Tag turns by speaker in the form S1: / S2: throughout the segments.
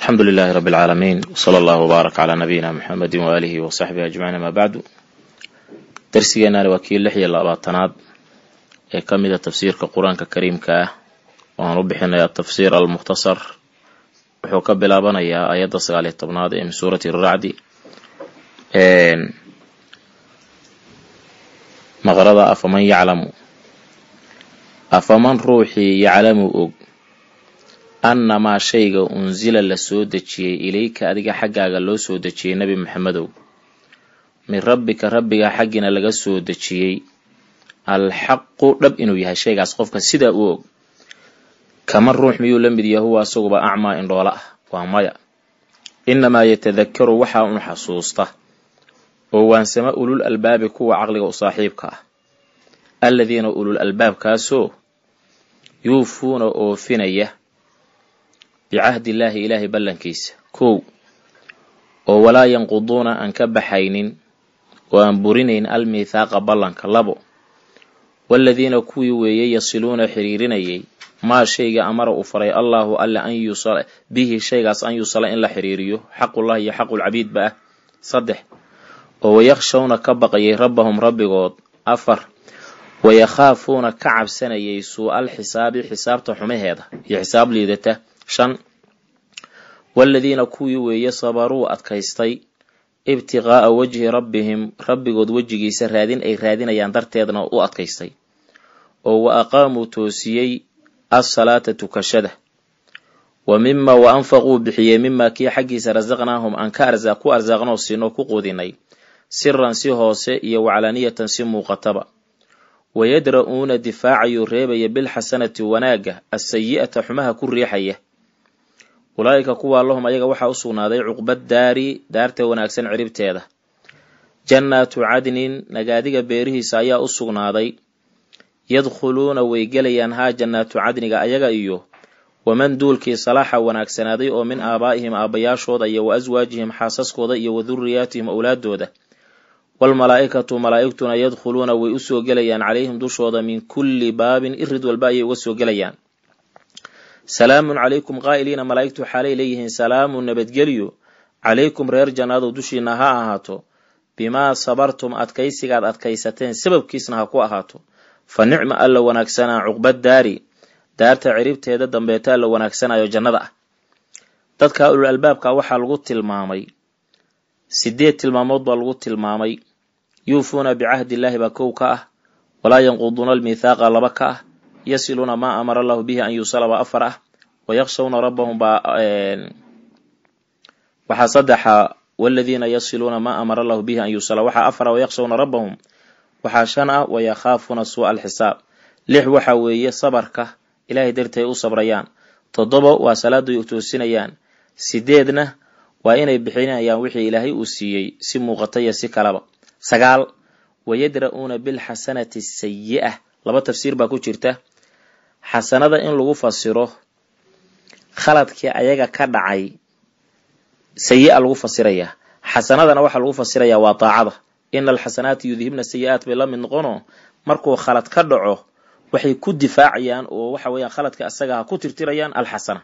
S1: alxamdu lilaahi rabi alcaalamiin wsala allahu wbaarak calaa nabiyina maxamedi waaalihi wasaxbihi ajmaciin amaa bacdu darsigeennaani waa kii lix iyo labaatanaad ee ka mida ah tafsiirka qur-aanka kariimka ah oo aan u bixinaya atafsiir almukhtasar wuxuu ka bilaabanayaa ayadda sagaaliyo tobnaad ee min suurati racdi maqrada afaman yaclamu afaman ruuxii yaclamu og annamaa shayga unzila lasoo dejiyey ilayka adiga xaggaaga loo soo dejiyey nebi maxamedow min rabbika rabbigaa xaggiina laga soo dejiyey alxaqu dhab inuu yahay shaygaas qofka sidaa u og kama ruux miyuu la mid yahay huwa asaguba acmaa indhoola ah waa maya innamaa yatadakaru waxaa un xasuusta oo waansama ulul albaabi kuwa caqliga u saaxiibka ah alladiina ulul albaabkaasoo yuufuuna oofinaya bicahdi illaahi ilaahay ballankiisa kow oo walaa yanquduuna aan ka baxaynin oo aan burinayn almiithaaqa ballanka labo waaladiina kuwii weeyey yasiluuna xiriirinayay maa shayga amara u faray allaahu alla an yusala bihi shaygaas an yusala in la xiriiriyo xaqullahi iyo xaqulcabiid ba ah saddex oo wayakhshawna ka baqayay rabbahum rabbigood afar wayakhaafuuna ka cabsanayay suu-al xisaabi xisaabta xumaheeda iyo xisaab liidata shan waaladiina kuwii weeye sabaruu adkaystay ibtiqaa'a wajhi rabbihim rabbigood wejigiisa raadin ay raadinayaan darteedna u adkaystay oo wa aqaamuu toosiyey asalaata tukashada wa mima wa anfaquu bixiyey mimaa kii xaggiisa rasaqnaahum aan ka arsaaq ku arsaaqnoo siinoo ku qudinay siran si hoose iyo waclaniyatan si muuqataba wayadra-uuna difaacayuu reebaya bilxasanati wanaagga asayi'ata xumaha ku riixaya ulaa'ika kuwaa lahum ayaga waxaa u sugnaaday cuqbad daari daarta wanaagsan ciribteeda jannaatu cadnin nagaadiga beerihiisa ayaa u sugnaaday yadkhuluuna way gelayaan haa jannaatu cadniga ayaga iyo waman duulkii salaaxa wanaagsanaaday oo min aabaa'ihim aabbayaashooda iyo wa aswaajihim xaasaskooda iyo wa duriyaatihim owlaadooda walmalaa'ikatu malaa'igtuna yadkhuluuna way usoo gelayaan calayhim dushooda min kulli baabin irid walba ayay uga soo gelayaan salaamun calaykum qaa'iliina malaa'igtu xaalay leeyihiin salaamun nabadgelyo calaykum reer jannadow dushiina ha ahaato bimaa sabartum adkaysigaad adkaysateen sababkiisna ha ku ahaato fa nicma alla wanaagsanaa cuqbad daari daarta ciribteeda dambeeta alla wanaagsanaayo jannada ah dadka ulul albaabka waxaa lagu tilmaamay sideed tilmaamood baa lagu tilmaamay yuufuuna bicahdi illaahi baa kow ka ah walaa yanquduuna almithaaqa laba ka ah yasiluuna maa amara allahu bihi an yuusala waa afar ah wayakhshawna rabbahum baa eh, waxaa saddexa waladiina yasiluuna maa amara allahu bihi an yuusala waxaa afara wayakhshawna rabbahum waxaa shan ah wayakhaafuna suu alxisaab lix waxaa weeye sabarka ilaahay dartay u sabrayaan toddoba waa salaadu ay toosinayaan sideedna waa inay bixinayaan wixii ilaahay uu siiyey si muuqata iyo si kalaba sagaal wayadra-uuna bilxasanati sayi'ah laba tafsiir baa ku jirta xasanada in lagu fasiro khaladkii ayaga ka dhacay sayi-a lagu fasirayaa xasanadana waxaa lagu fasirayaa waa daacada ina alxasanaati yudhibna sayi-aat bay lamid noqono markuu khalad ka dhaco waxay ku difaacayaan oo waxa weyaan khaladka asaga ha ku tirtirayaan alxasana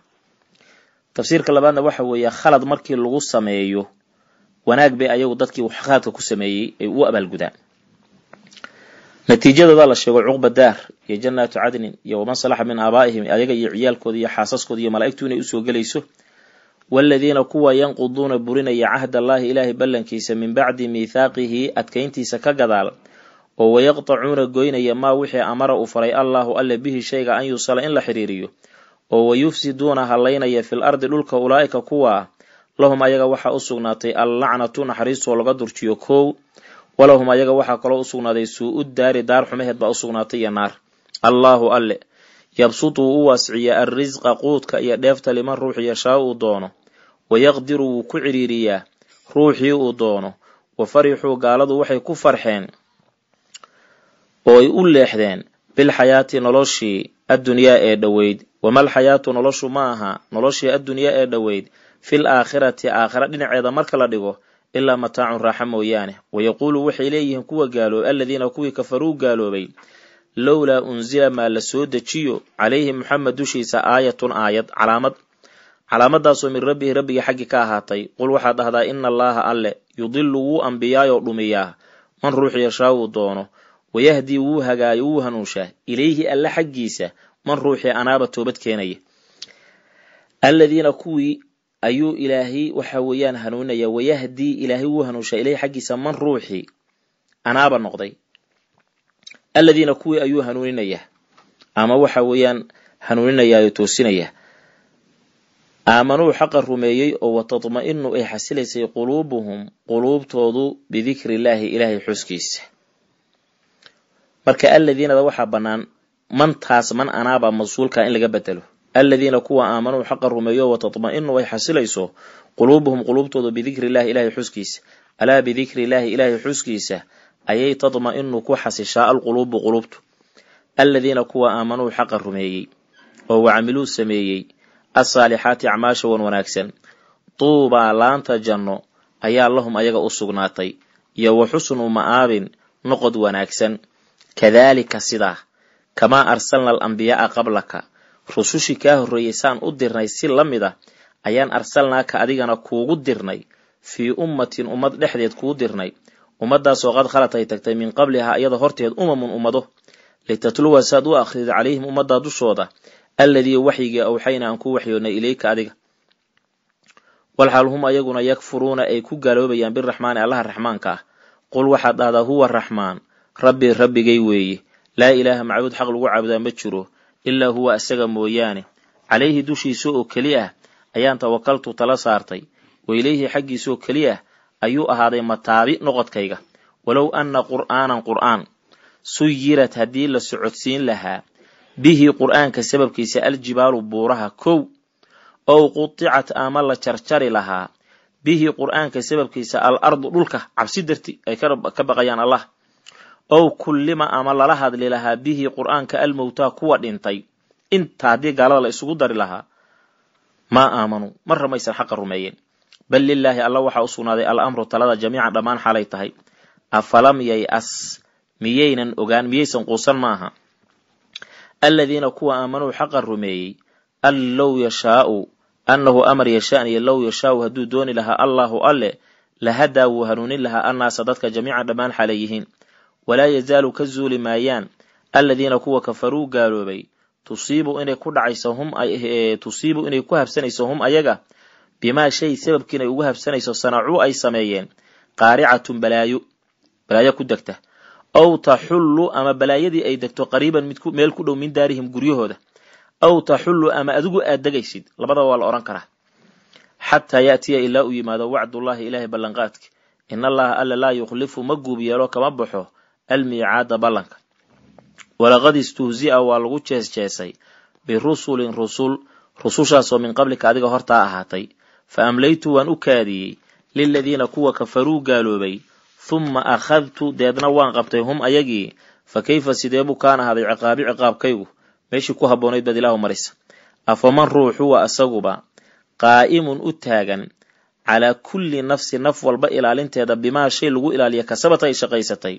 S1: tafsiirka labaadna waxa weeye khalad markii lagu sameeyo wanaag bay ayagu dadkii khaladka ku sameeyey ay u abaalgudaan natiijadooda la sheego cuqba daar iyo janaatu cadnin iyo waman salaxa min aabaa'ihim ayaga iyo ciyaalkooda iyo xaasaskooda iyo mala'igtu inay usoo gelayso waladiina kuwa yanquduuna burinaya cahd allaahi ilaahay ballankiisa min bacdi miithaaqihi adkayntiisa ka gadaal oo wayaqtacuuna goynaya maa wixii amara u faray allaahu alle bihi shayga an yusala in la xiriiriyo oo wayufsiduuna hallaynaya fil ardi dhulka ulaa'ika kuwaa lahum ayaga waxaa u sugnaatay allacnatu naxariistoo laga durjiyo kow walahum ayaga waxaa kaloo usugnaaday suu-u daari daar xumaheed baa usugnaatay iyo naar allaahu alle yabsutu wuu u waasiciyaa alrisqa quudka iyo dheefta liman ruuxi yashaa uu doono wayaqdiru wuu ku ciriiriyaa ruuxii uu doono wa farixuu gaaladu waxay ku farxeen oo ay u leexdeen bilxayaati noloshii addunyaa ee dhoweyd wamalxayaatu noloshu ma aha noloshii addunyaa ee dhoweyd fil aakhirati aakhira dhinaceeda marka la dhigo ilaa mataacun raaxa mooyaane wayaquulu waxay leeyihiin kuwa gaaloobay aladiina kuwii kafaruu gaaloobay lowlaa unsila maa la soo dejiyo calayhi moxamed dushiisa aayatun aayad calaamad calaamadaasoo min rabbihi rabbigii xaggii ka ahaatay qul waxaad dhahdaa ina allaaha alle yudilu wuu ambiyaayoo dhumiyaa man ruux yashaa uu doono wayahdii wuu hagaayo wuu hanuunshaa ilayhi alle xaggiisa man ruuxi anaaba toobad keenaya aladiina kuwii ayuu ilaahay waxa weeyaan hanuuninaya wayahdii ilaahay wuu hanuunshaa ilayhi xaggiisa man ruuxii anaaba noqday aladiina kuwii ayuu hanuuninaya ama waxa weeyaan hanuuninayaayo toosinaya aamanuu xaqa rumeeyey oo watadma'inu ay xasilaysay quluubuhum quluubtoodu bidikri illaahi ilaahay xuskiisa marka aladiinada waxaa bannaan mantaas man anaaba mas masuulka in laga bedelo aladiina kuwa aamanuu xaqa rumeeyo watadma'inu way xasilayso quluubuhum quluubtooda bidikri illaahi ilaahay xuskiisa alaa bidikri illaahi ilaahay xuskiisa ayay tadma'inu ku xasishaa alquluubu quluubtu alladiina kuwa aamanuu xaqa rumeeyey oo wacamiluu sameeyey asaalixaati acmaasha wan wanaagsan duubaa laanta janno ayaa lahum ayaga u sugnaatay iyo wa xusnu ma'aabin noqod wanaagsan kadaalika sidaa kamaa arsalna alambiyaaa qablaka rusushii kaa horreeyey saan u dirnay si la mid ah ayaan arsalnaaka adigana kuugu dirnay fii ummatin ummad dhexdeed kuu dirnay ummaddaasoo qad khalat ay tagtay min qablihaa iyada horteed umamun ummado litatluwa saad u akhrido calayhim ummaddaa dushooda alladii waxyigii awxayna aan ku waxyoonay ileyka adiga walxaal hum ayaguna yakfuruuna ay ku gaaloobayaan biraxmaani allaha raxmaanka ah qul waxaad dhahdaa huwa raxmaan rabbii rabbigay weeye laa ilaaha macbuud xaq lagu caabudaa ma jiro ilaa huwa asaga mooyaane calayhi dushiisa oo keli ah ayaan tawakaltu tala saartay wailayhi xaggiisa oo keli ah ayuu ahaaday mataabi noqodkayga walow anna qur'aanan qur'aan suyirad haddii la socodsiin lahaa bihi qur'aanka sababkiisa aljibaalu buuraha kow ow qudicat ama la jarjari lahaa bihi qur'aanka sababkiisa al ardu dhulka cabsi darti ay ka baqayaan allah ow kullima ama lala hadli lahaa bihi qur'aanka almowtaa kuwa dhintay inta haddii gaalada la isugu dari lahaa maa aamanuu marra maysan xaqa rumeeyeen bal lilaahi alla waxaa u sugnaaday alamru talada jamiica dhammaan xalay tahay afalam yay-as miyaynan ogaan miyaysan quusan maaha alladiina kuwa aamanuu xaqa rumeeyey an low yashaau annahu amar yashaaniyo low yashaau hadduu dooni lahaa allaahu alle lahadaa wuu hanuunin lahaa annaasa dadka jamiica dhammaan xalay yihiin walaa yazaalu ka zuuli maayaan alladiina kuwa kafaruu gaaloobay tusiibu inay ku dhacayso hum eh, eh, tusiibu inay ku habsanayso hum ayaga bimaa shay sababkiin ay ugu habsanayso sanacuu ay sameeyeen qaaricatun balaayo balaayo ku degta aw taxullu ama balaayadii ay degto qariiban mid meel ku dhow min daarihim guryahooda aw taxullu ama adigu aad degaysid labadaba waa la odhan karaa xataa yaatiya ilaa uu yimaado wacdullaahi ilaahay ballanqaadka in allaha alla laa yukhlifu ma guub yeelo kama baxo almiicaada ballanka walaqad istuhsia waa lagu jeesjeesay birusulin rusul rusushaasoo min qablika adiga hortaa ahaatay fa amlaytu waan u kaadiyey liladiina kuwa kafaruu gaaloobay humma akhadtu deedna waan qabtay hum ayagii fa kayfa sidee buu kaan ahaaday ciqaabi ciqaabkaygu meeshii ku habboonayd baad ilaahu marisa afaman ruuxuwa asaguba qaa'imun u taagan calaa kulli nafsi naf walba ilaalinteeda bimaa shay lagu ilaaliya kasabata ay shaqaysatay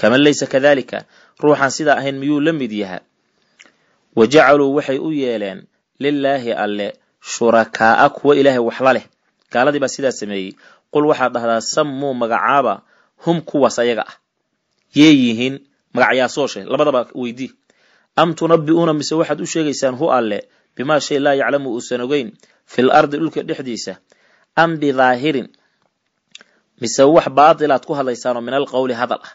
S1: kaman laysa kadalika ruuxaan sidaa ahayn miyuu la mid yaha wa jacaluu waxay u yeeleen lilaahi alle shurakaa'a kuwa ilaahay waxla leh gaaladii baa sidaa sameeyey qul waxaad dhahdaa sammuu magacaaba hum kuwaas ayaga ah yee yihiin magacyaasoosheh labadaba weydi am tunabbi'uuna mise waxaad u sheegaysaan hu alle bimaa shay laa yaclamu uusan ogeyn fil ardi dhulka dhexdiisa am bidaahirin mise wax baatilaad ku hadlaysaanoo min alqowli hadal ah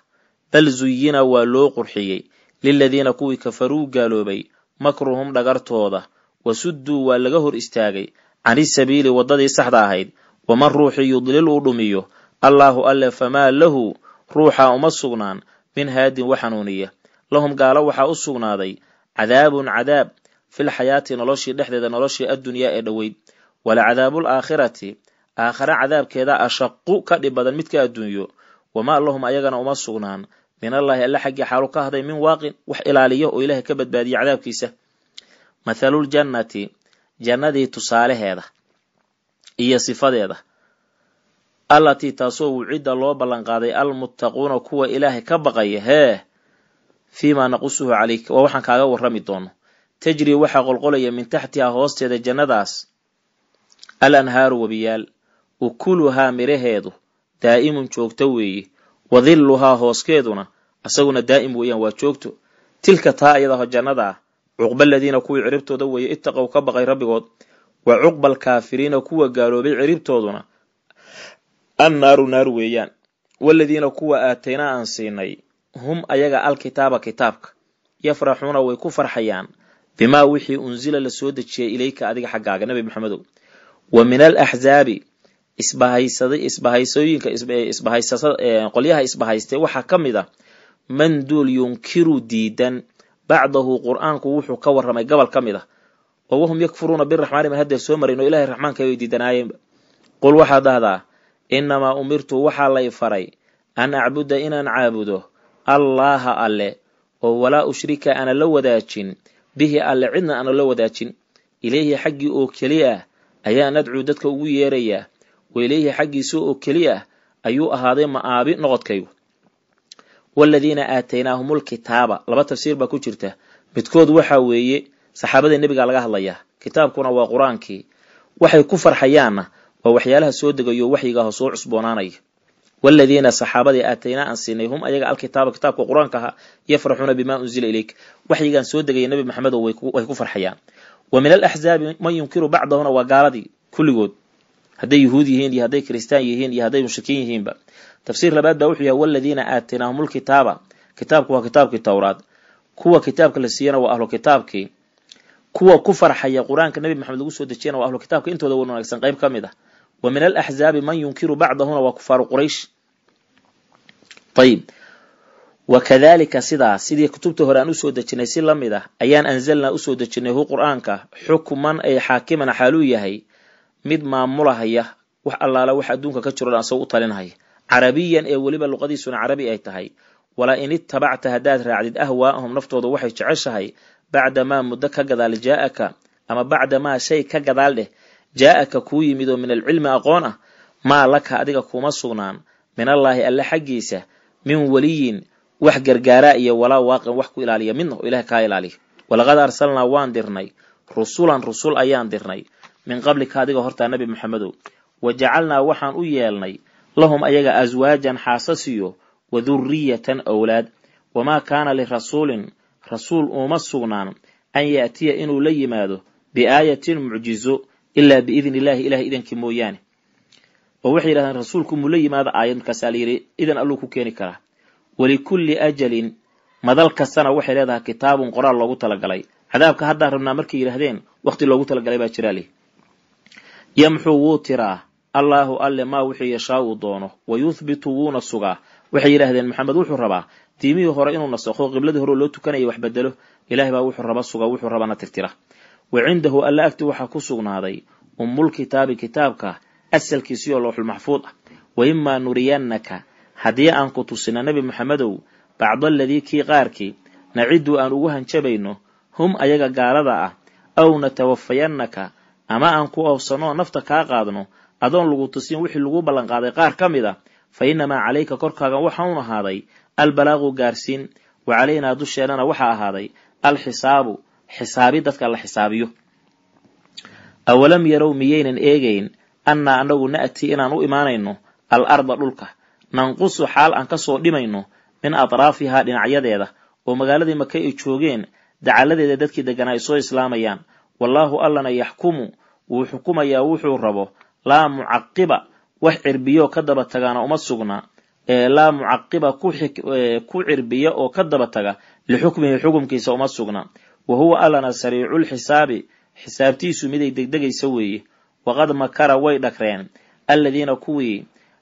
S1: bal zuyina waa loo qurxiyey liladiina kuwii kafaruu gaaloobay makruhum dhagartooda wa sudduu waa laga hor istaagay canisabiili waddadii saxda ahayd waman ruuxii yudlil uu dhumiyo allaahu alle famaa lahu ruuxaa uma sugnaan min haadin wax hanuuniya lahum gaalo waxaa u sugnaaday cadaabun cadaab filxayaati noloshii dhexdeeda noloshii addunyaa ee dhoweyd wala cadaabul aakhirati aakhare cadaabkeeda ashaqu ka dhib badan midka adduunyo wamaa lahum ayagana uma sugnaan min allaahi alla xaggii xaalu ka ahday min waaqin wax ilaaliyo oo ilaahay ka badbaadiya cadaabkiisa mathaluljannati jannadii tusaaleheeda iyo sifadeeda allatii taasoo wucidda loo ballanqaaday almuttaquuna kuwa ilaahay ka baqaya hee fii maa naqusuhu calayk waa waxaan kaaga warrami doono tajrii waxaa qolqolaya min taxtiha hoosteeda jannadaas al anhaaru wabiyaal ukuluhaa miraheedu daa'imun joogto weeye wadilluhaa hooskeeduna asaguna daa'im weeyaan waa joogto tilka taa iyadaho jannada ah cuqba aladiina kuwii ciribtooda weeye ittaqow ka baqay rabbigood wa cuqba alkaafiriina kuwa gaaloobay ciribtooduna annaaru naar weeyaan waladiina kuwa aataynaa aan siinay hum ayaga alkitaaba kitaabka yafraxuuna way ku farxayaan bimaa wixii unsila lasoo dejiyey ilayka adiga xaggaaga nebi maxamedow wa min al axsaabi isbahaysaday isbahaysooyinka qolyaha isbahaystay waxaa ka mid a ah, man duul yunkiru diidan bacdahu qur-aanku wuxuu ka waramay gobol ka mid ah oo wahum yakfuruuna biraxmaani man hadeer soo marayn oo ilahay raxmaanka way diidanaayeena qul waxaad dhahdaa innamaa umirtu waxaa lay faray an acbuda inaan caabudo allaaha alle oo walaa ushrika aana la wadaajin bihi alle cidna aana la wadaajin ileyhi xaggii oo keli ah ayaan adcuu dadka ugu yeerayaa weylayhi xaggiisa oo keliya ah ayuu ahaaday ma'aabi noqodkaygu waaladiina aataynaahumulkitaaba laba tafsiir baa ku jirta midkood waxa weeye saxaabadii nebiga laga hadlayaa kitaabkuna waa qur-aankii waxay ku farxayaanna waa waxyaalaha soo degayo waxyigaah soo cusboonaanaya waladiina saxaabadii aataynaa aan siinay hum ayaga alkitaaba kitaabka qur-aanka aha yafraxuuna bimaa unzila ileyk waxyigaan soo degaya nebi maxamedo way ku farxayaan wa min alaxzaabi man yunkiru bacdahuna waa gaaladii kulligood hadday yuhuud yihiin iyo hadday kristaan yihiin iyo hadday mushrikiin yihiinba tafsiir labaad baa wuxuu yahay waladiina aatinaahum lkitaaba kitaabku waa kitaabkii towraad kuwa kitaabka la siiyana waa ahlu kitaabkii kuwa ku farxaya qur-aanka nabi maxamed lagu soo dejiyana waa ahlu kitaabka intooda wan wanaagsan qayb ka mid ah wa min alaxzaabi man yunkiru bacdahuna waa kufaaru quraysh ayib wakadalika sidaas sidii kutubta hore aan usoo dejinay si lamid ah ayaan anzalnaa usoo dejinay hu qur-aanka xukman ay xaakiman xaaluu yahay mid maamulahaya wax allaala wax adduunka ka jiro asagoo u talinhaya carabiyan ee weliba luqadiisuna carabi ay tahay walaa in ittabacta haddaad raacdid ahwaa'ahum naftooda waxay jeceshahay bacda maa muddo ka gadaal jaa'aka ama bacda maa shay ka gadaal dheh jaa'aka kuu yimid oo min alcilmi aqoon ah maa laka adiga kuma sugnaan minallaahi alle xaggiisa min weliyin wax gargaaraa iyo walaa waaqin wax ku ilaaliya midna oo ilaah kaa ilaaliya walaqad arsalnaa waan dirnay rusulan rusul ayaan dirnay min qablika adiga hortaa nabi maxamedow wajacalnaa waxaan u yeelnay lahum ayaga aswaajan xaasasiyo wa duriyatan owlaad wamaa kaana lirasuulin rasuul uuma sugnaan an yaatiya inuu la yimaado biaayatin mucjizo ilaa biidni illaahi ilahay idankii mooyaane oo waxay yidhahdeen rasuulku muu la yimaado aayad markaasaa layidhi idan alluu ku keeni karaa walikulli ajalin madal kastana waxay leedahay kitaabun qoraal loogu talagalay cadaabka haddaa rabnaa markay yidhaahdeen wakhti loogu talagalay baa jiraa leh yamxuu wuu tiraa allaahu alle maa wuxuu yashaa uu doono wayuhbitu wuuna sugaa waxay yidhaahdeen maxamed wuxuu rabaa diimihii hore inuu nasakho qibladii hore loo tukanayay wax bedelo ilaahay baa wuxuu raba suga wuxuu rabaana tirtira wa cindahu alla agti waxaa ku sugnaaday ummulkitaabi kitaabka asalkiisii oo lowxulmaxfuud ah wa imaa nuriyannaka haddii aan ku tusina nebi maxamedow bacdaladii kii qaarkii naciddu aan ugu hanjabayno hum ayaga gaalada ah aw natawafayannaka ama aan ku oofsanno nafta kaa qaadno adoon lagu tusin wixii lagu ballanqaaday qaar ka mid a fa innamaa calayka korkaaga waxa ahaaday albalaagu gaarsiin wa calaynaa dusheennana waxaa ahaaday alxisaabu xisaabi dadka la xisaabiyo awalam yarow miyaynan eegayn annaa annagu na'tii inaan u imaanayno al arda dhulka nanqusu xaal aan ka soo dhimayno min atraafihaa dhinacyadeeda oo magaaladii maka ay joogeen dacalladeeda dadkii degganaa ay soo islaamayaan wallaahu allana yaxkumu wuu xukumayaa wuxuu rabo laa mucaqiba wax cirbiyo ka daba tagana uma sugna ee laa mucaqiba ku cirbiya oo ka daba taga lixukmihi xukumkiisa uma sugna wa huwa allana sariiculxisaabi xisaabtiisu miday degdegaysa weeye waqad makara way dhagreen alladiina kuwii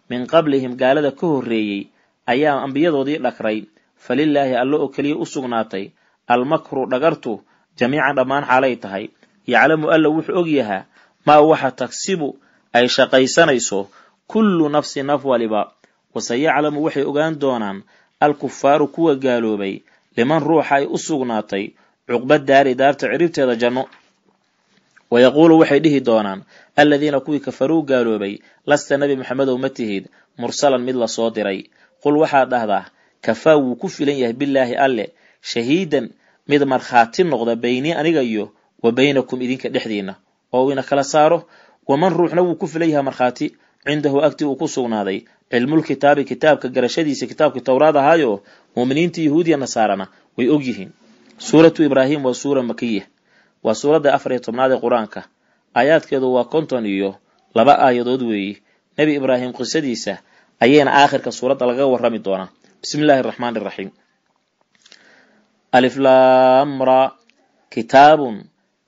S1: min qablihim gaalada ka horreeyey ayaa ambiyadoodii dhagray falilaahi allo oo keliya u sugnaatay almakru dhagartu jamiican dhammaan xaalay tahay yaclamu alla wuxuu ogyahaa maa waxa tagsibu ay shaqaysanayso kullu nafsi naf waliba wase waxay ogaan doonaan alkufaaru kuwa gaaloobay liman ruuxa ay u sugnaatay cuqba daari daarta ciribteeda janno wayaquulu waxay dhihi doonaan alladiina kuwii kafaruu gaaloobay lasta nebi maxamedow ma tihid mursalan mid lasoo diray qul waxaad dhahdaa kafaa wuu ku filan yahay bilaahi alle shahiidan mid markhaati noqda baynii aniga iyo wa baynakum idinka dhexdiinna oo uu ina kala saaro waman ruuxna wuu ku filan yahay markhaati cindahu agtii uu ku sugnaaday cilmul kitaabi kitaabka garashadiisa kitaabkii towraad ahaayo muuminiinta yahuudiya nasaarana way og yihiin suuratu ibraahim waa suura makiya waa suuradda afar iyo tobnaad ee qur-aanka aayaadkeedu waa konton iyo laba aayadood weeye nebi ibraahim qisadiisa ayayna aakhirka suuradda lagaga warrami doonaa bismi illaahi araxmaani iraxiim aliflaamra kitaabun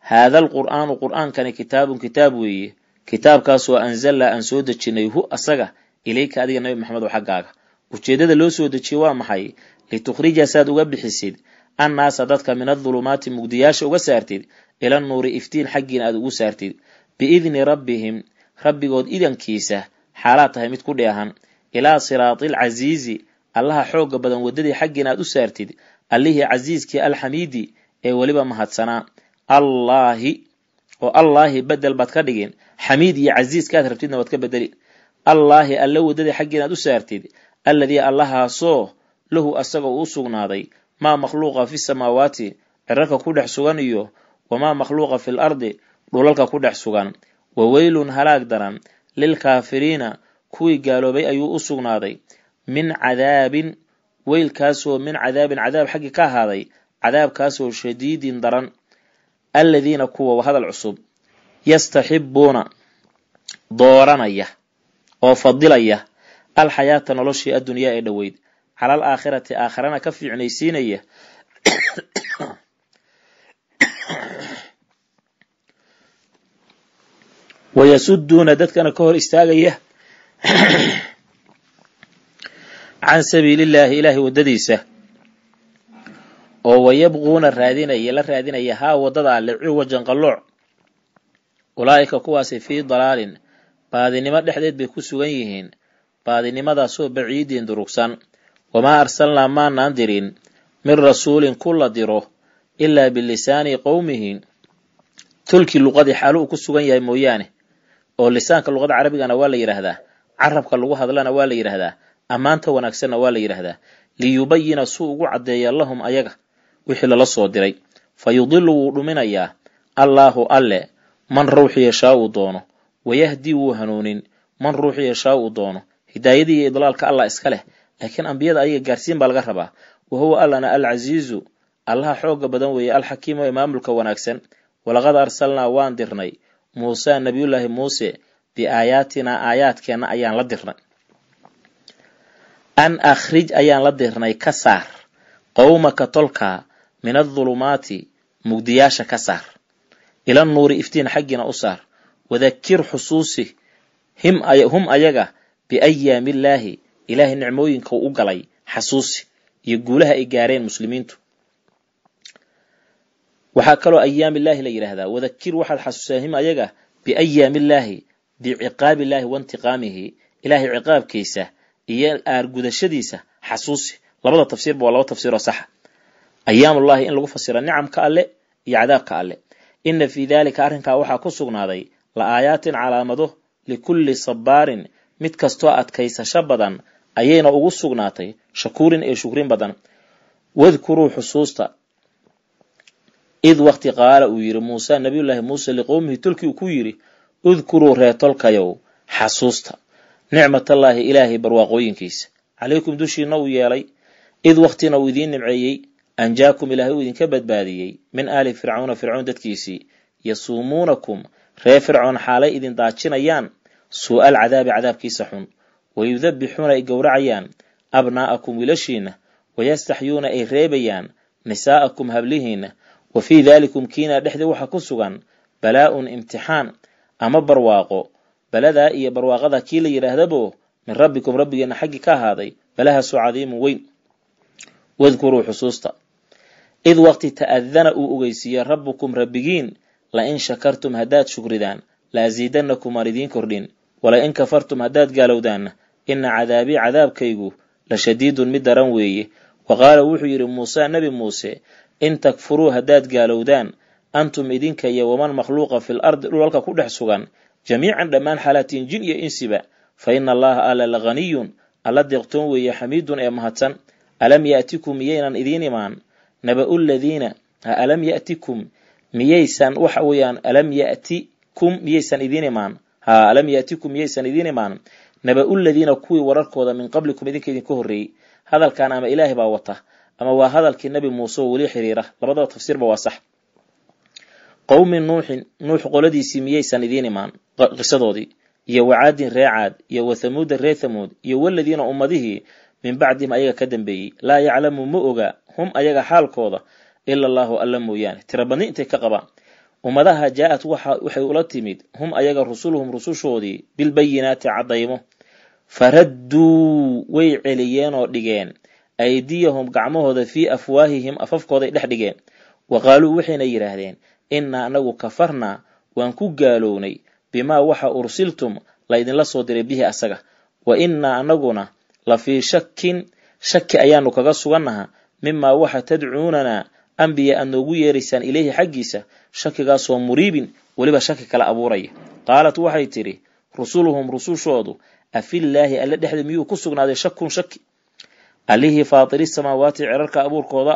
S1: haada alqur'aanu qur'aankani kitaabun kitaab weeye kitaabkaasoo anzalnaa aan soo dejinay hu asaga ilayka adiga nabi maxamed oo xaggaaga ujeeddada loo soo dejiye waa maxay litukhrija saad uga bixisid annaasa dadka min adulumaati mugdiyaasha uga saartid ila nuuri iftiin xaggiina aad ugu saartid biidni rabbihim rabbigood idankiisa xaalaad tahay mid ku dheehan ilaa siraatilcasiizi allaha xoogga badan waddadii xaggiina aad u saartid allihii casiiskii alxamiidi ee weliba mahadsanaa allaahi oo allaahi bedel baad ka dhigin xamiid iyo casiiskaad rabtidna waad ka bedelin allaahi alle waddada xaggeena u saartid alladii allahaasoo lahu asaga uu sugnaaday maa makhluuqa fi samaawaati cirarka ku dhex sugan iyo wamaa makhluuqa fil ardi dhulalka ku dhex sugan waweylun halaag daran lilkaafiriina kuwii gaaloobay ayuu u sugnaaday min cadaabin weylkaasoo min cadaabin cadaab xaggii ka ahaaday cadaabkaasoo shadiidin daran aladiina kuwa wa hadal cusub yastaxibuuna dooranaya oo fadilaya alxayaata noloshii addunyaa ee dhoweyd cala al aakhirati aakharana ka fiicnaysiinaya wayasuduuna dadkana ka hor istaagaya can sabiili illaahi ilaahay waddadiisa wayabquuna raadinaya la raadinaya haa wadada alle cuwajan ulaa'ika kuwaasi fii dalaalin baadinimo dhexdeed bay ku sugan yihiin baadinimadaasoo baciidin durugsan wamaa arsalnaa maanaan dirin min rasuulin ku la diro ilaa bilisaani qowmihi tulkii luqadii xaalu uu ku sugan yahay mooyaane oo lisaanka luqada carabigana waa la yidhaahdaa carabka lagu hadlana waa la yidhaahdaa ammaanta wanaagsanna waa la yidhaahdaa liyubayina suu ugu caddeeya lahum ayaga wixii lala soo diray fa yudilu wuu dhuminayaa allaahu alle man ruuxu yashaa uu doono wayahdii wuu hanuunin man ruuxu yashaa uu doono hidaayadii iyo idlaalka allah iska leh laakiin ambiyada ayaga gaarsiin baa laga rabaa wa huwa allana alcasiizu allaha xoogga badan weeye alxakiimu ee maamulka wanaagsan walaqad arsalnaa waan dirnay muusaa nebiyullaahi muuse bi biaayaatinaa aayaadkeenna ayaan la dirnay an akhrij ayaan la dirnay ka saar qowmaka tolkaa min adulumaati mugdiyaasha ka saar ila nuuri iftiin xaggiina u saar wadakir xusuusi hum ayaga biayaami illaahi ilaahay nicmooyinka u galay xasuusi iyo guulaha ay gaareen muslimiintu waxaa kaloo ayaam illaahi la yidhaahdaa wadakir waxaad xasuusaa him ayaga biayaami illaahi biciqaabi illaahi waintiqaamihi ilaahay ciqaabkiisa iyo aargudashadiisa xasuusi labada tafsiirba waa laba tafsiir oo saxa ayaamullaahi in lagu fasira nicamka alle iyo cadaabka alle ina fii daalika arrinkaa waxaa ku sugnaaday la aayaatin calaamado likulli sabaarin mid kastoo adkaysasho badan ayayna ugu sugnaatay shakuurin ee shukrin badan wadkuruu xusuusta id wakti qaala uu yidhi muuse nabiyullaahi muuse liqowmihi tolkii uu ku yidhi udkuruu reetolkayow xasuusta nicmatallaahi ilaahay barwaaqooyinkiisa calaykum dushiina uu yeelay id waktina uu idiin nimceeyey anjaakum ilaahay uu idinka badbaadiyey min aali fircawna fircown dadkiisii yasuumuunakum ree fircoon xaalay idin daajinayaan suu'al cadaabi cadaabkiisa xun wa wayudabixuuna ay gowracayaan abnaa'akum wiilashiinna wayastaxyuuna ay reebayaan nisaa'akum hablihiinna wa fii daalikum kiinaa dhexdii waxaa ku sugan balaa'un imtixaan ama barwaaqo baladaa iyo barwaaqada kii la yidhaahdabo min rabbikum rabbigeenna xaggii ka ahaaday balahaasu cadiimun weyn wadkuruu xusuusta id waqti ta'adana uu ogeysiiye rabbukum rabbigiin la in shakartum haddaad shukridaan la asiidanakum aan idiin kordhin wala in kafartum haddaad gaalowdaanna inna cadaabii cadaabkaygu la shadiidun mid daran weeye wa qaala wuxuu yidhi muuse nebi muuse in takfuruu haddaad gaalowdaan antum idinka iyo waman makhluuqa fil ardi dhulalka ku dhex sugan jamiican dhammaan xaalaatiin jin iyo insiba fa ina allaha alla lahaniyun alla deeqtoon weeye xamiidun ee mahadsan alam yaatikum miyaynan idiin imaan naba ladiina alam yatikum miyaysan waxa weyaan alam yatikum miyaysan idin imaan ha alam yatikum miyaysan idin imaan naba u ladiina kuwii wararkooda min qablikum idinka idinka horreeyey hadalkan ama ilaahay baa wata ama waa hadalkii nabi muuse oo weli xiriira labadaba tafsiirba waa sax qowmi nuuxin nuux qoladiisii miyaysan idiin imaan qisadoodii iyo wacaadin ree caad iyo wathamuuda ree thamuud iyo waladiina ummadihii min bacdihim ayaga ka dambeeyey laa yaclamu ma oga hum ayaga xaalkooda ila allaahu alla mooyaane tira tirabadni intay ka qabaan ummadaha jaa-ad waxay ula timid hum ayaga rusuluhum rusushoodii bilbayinaati caddaymo faradduu way celiyeen oo dhigeen aydiyahum gacmahooda fii afwaahihim afafkooday dhex dhigeen wa qaaluu waxayna yidhaahdeen innaa anagu kafarnaa waan ku gaalownay bimaa waxa ursiltum laydinla soo diray bihi asaga wa innaa anaguna lafii shakin shaki ayaanu kaga sugannaha mimaa waxa tadcuunana ambiya aad noogu yeeraysaan ileyhi xaggiisa shakigaasoo muriibin weliba shaki kale abuuraya qaalat waxay tidhi rusuluhum rusushoodu afillaahi alle dhexda miyuu ku sugnaaday shakun shaki allihii faatiri samaawaati cirarka abuurkooda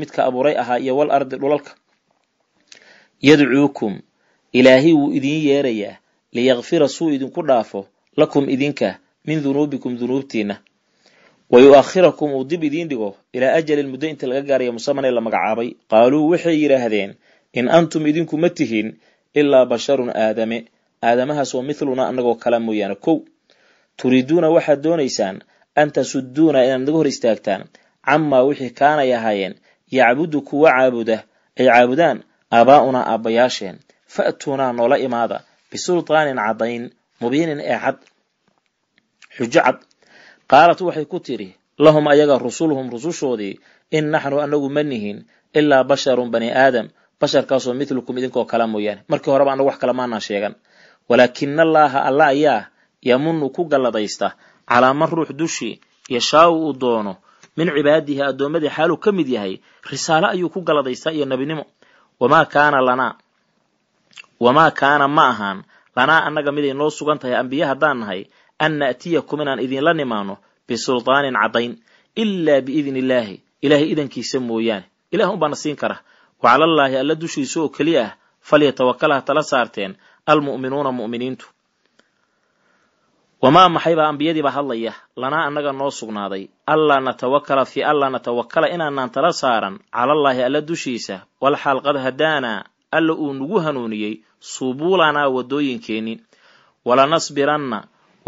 S1: midka abuuray ahaa iyo wal ardi dhulalka yadcuukum ilaahiy wuu idiin yeerayaa liyakfira suu idinku dhaafo lakum idinka min dunuubikum dunuubtiinna wayu'akhirakum uu dib idiin dhigo ilaa ajalin muddo inta laga gaaraya musaman ee la magacaabay qaaluu waxay yidhaahdeen in antum idinku ma tihiin ilaa basharun aadame aadamahaas oo mithluna annagoo kale mooyaane kow turiiduuna waxaad doonaysaan an tasudduuna inaad naga hor istaagtaan camaa wixii kaanay ahaayeen yacbudu kuwa caabuda ay caabudaan aabaa'unaa aabbayaasheen fa'tuunaa noola imaada bisultaanin caddayn mubiinin ee cad xujo cad qaalat waxay ku tidhi lahum ayaga rusuluhum rusushoodii in naxnu anagu ma nihin ilaa basharun bani aadam basharkaasoo midlukum idinkoo kala mooyaane markii horeba anagu wax kale maanaan sheegan walaakina allaaha alla ayaa yamunu ku galladaysta calaa man ruux dushi yashaau uu doono min cibaadihi addoommadii xaaluu ka mid yahay risaalo ayuu ku galladaystaa iyo nebinimo wamaa kaana lanaa wamaa kaana ma ahaan lanaa annaga miday noo sugan tahay ambiye haddaan nahay an na'tiyakum inaan idinla nimaano bisuldaanin cadayn ilaa biidni illaahi ilaahay idankiisa mooyaane ilaah unbaana siin kara wa calallaahi alla dushiisa oo keliya ah falyatawakal ha tala saarteen almu'minuuna mu'miniintu wamaa maxaybaa ambiyadiibaa hadlaya lanaa annaga noo sugnaaday allaa natawakala fi allaa natawakala inaanaan tala saaran calallaahi alla dushiisa walxaal qad hadaanaa alla uu nagu hanuuniyey subuulanaa wadooyinkeenni walanasbiranna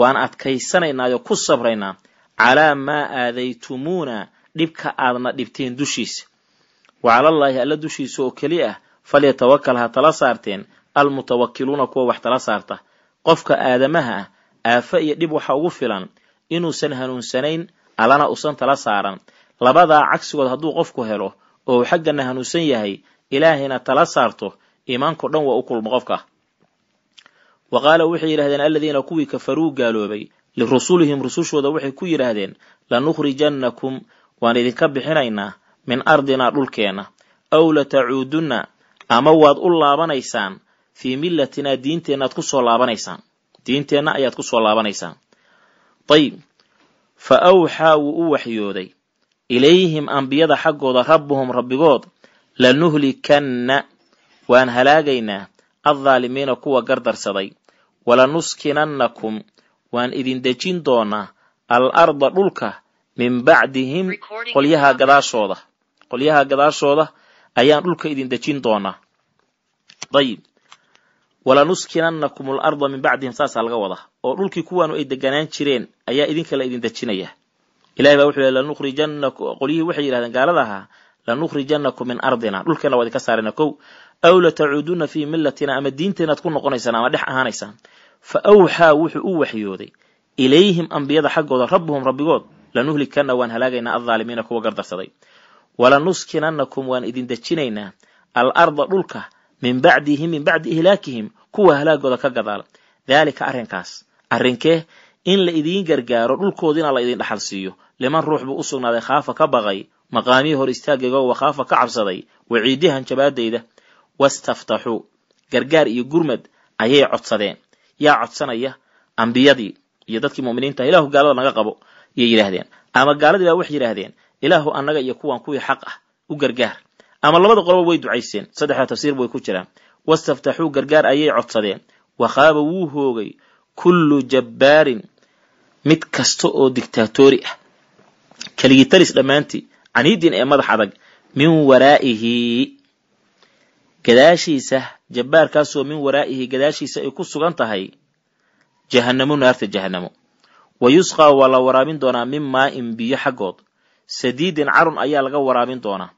S1: waan adkaysanaynaayo ku sabraynaa calaa maa aadaytumuuna dhibka aadna dhibteen dushiisa wa calallaahi alla dushiisa oo keli ah falyatawakal ha tala saarteen almutawakiluuna kuwa wax tala saarta qofka aadamaha ah aafa iyo dhib waxa ugu filan inuusan hanuunsanayn allana usan tala saaran labadaa cagsigood hadduu qofku helo oo xaggana hanuunsan yahay ilaahayna tala saarto iimaanko dhan waa u kulmo qofka wa qaala waxay yidhahdeen aladiina kuwii kafaruu gaaloobay lirusulihim rusushooda waxay ku yidhaahdeen lanukhrijannakum waan idinka bixinaynaa min ardinaa dhulkeenna aw latacuudunna ama waad u laabanaysaan fii millatinaa diinteennaad kusoo laabanaysaan diinteenna ayaad kusoo laabanaysaan ayib fa awxaa wuu u waxyooday ilayhim ambiyada xaggooda rabbuhum rabbigood lanuhlikanna waan halaagaynaa addaalimiina kuwa gardarsaday walanuskinannakum waan idin dejin doonaa alarda dhulka min bacdihim qolyaha gadaashooda qolyaha gadaashooda ayaan dhulka idin dejin doonaa ayib walanuskinannakum alarda min bacdihim saasaa laga wadaa oo dhulkii kuwaanu ay deganaan jireen ayaa idinkala idin dejinaya ilahay baa wuxuu yidhi lanukhrijana qolyihii waxay yidhahdeen gaalada ahaa lanukhrijanakum min ardina dhulkeena waa idinka saarayna kow aw la latacuduna fii millatina ama diinteenaad ku noqonaysaan ama dhex ahaanaysaan fa awxaa wuxuu u waxyooday ilayhim ambiyada xaggooda rabbuhum rabbigood lanuhlikanna waan halaagaynaa aldaalimiina kuwa gardarsaday walanuskinnanakum waan idin dejinaynaa al arda dhulka min bacdihim min bacdi ihlaakihim kuwa halaagooda ka gadaal daalika arrinkaas arrinkee in la idiin gargaaro dhulkoodiina la idin dhaxal siiyo liman ruux buu u sugnaaday khaafa ka baqay maqaamihii hor istaagaygo wa khaafa ka cabsaday waciiddii hanjabaadayda wastaftaxuu gargaar iyo gurmad ayay codsadeen yaa codsanaya ambiyadii iyo dadkii muminiinta ilaahu gaalada naga qabo yay yidhaahdeen ama gaaladii baa waxay yidhaahdeen ilaahu annaga iyo kuwan kuwii xaq ah u gargaar ama labada qoloba way ducayseen saddexda tafsiir way ku jiraan wastaftaxuu gargaar ayay codsadeen wakhaaba wuu hoogay kullu jabbaarin mid kasta oo dictaatori ah keligii talis dhammaantii caniidin ee madax adag min waraa'ihi gadaashiisa jabbaarkaasoo min waraa'ihi gadaashiisa ay ku sugan tahay jahannamu naarta jahanamo wa yusqaa waa la waraabin doonaa min maa'in biyo xaggood sadiidin carun ayaa laga waraabin doonaa